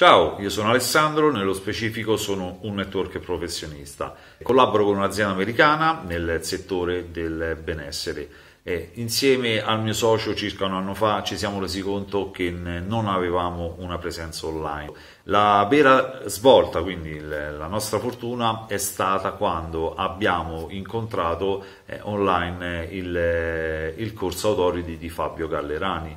Ciao, io sono Alessandro, nello specifico sono un network professionista. Collaboro con un'azienda americana nel settore del benessere. E insieme al mio socio circa un anno fa ci siamo resi conto che non avevamo una presenza online. La vera svolta, quindi la nostra fortuna, è stata quando abbiamo incontrato eh, online il, il corso Autority di Fabio Gallerani.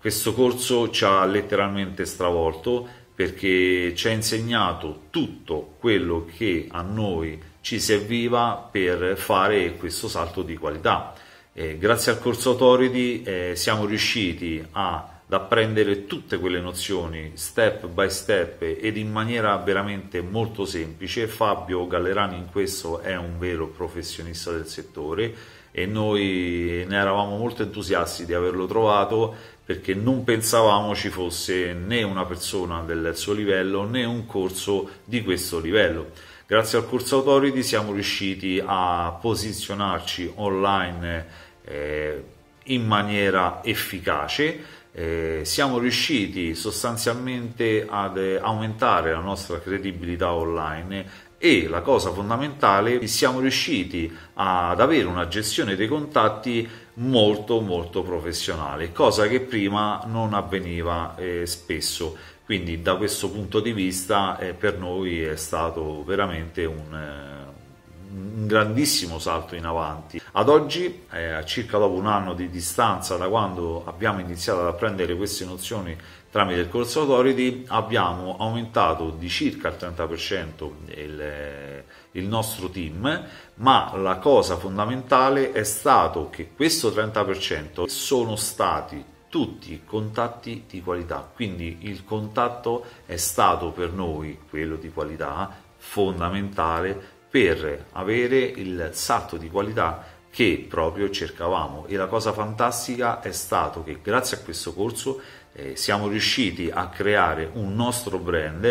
Questo corso ci ha letteralmente stravolto perché ci ha insegnato tutto quello che a noi ci serviva per fare questo salto di qualità. Eh, grazie al corso Autority eh, siamo riusciti a da prendere tutte quelle nozioni step by step ed in maniera veramente molto semplice. Fabio Gallerani in questo è un vero professionista del settore e noi ne eravamo molto entusiasti di averlo trovato perché non pensavamo ci fosse né una persona del suo livello né un corso di questo livello. Grazie al corso Autority siamo riusciti a posizionarci online eh, in maniera efficace eh, siamo riusciti sostanzialmente ad eh, aumentare la nostra credibilità online e la cosa fondamentale siamo riusciti ad avere una gestione dei contatti molto molto professionale cosa che prima non avveniva eh, spesso quindi da questo punto di vista eh, per noi è stato veramente un, eh, un grandissimo salto in avanti ad oggi, eh, circa dopo un anno di distanza da quando abbiamo iniziato ad apprendere queste nozioni tramite il corso Authority, abbiamo aumentato di circa il 30% il, eh, il nostro team, ma la cosa fondamentale è stato che questo 30% sono stati tutti contatti di qualità, quindi il contatto è stato per noi, quello di qualità, fondamentale per avere il salto di qualità che proprio cercavamo e la cosa fantastica è stato che grazie a questo corso eh, siamo riusciti a creare un nostro brand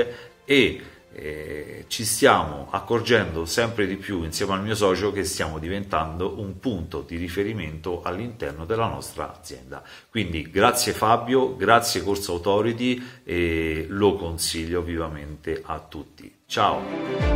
e eh, ci stiamo accorgendo sempre di più insieme al mio socio che stiamo diventando un punto di riferimento all'interno della nostra azienda. Quindi grazie Fabio, grazie Corso Authority e lo consiglio vivamente a tutti. Ciao!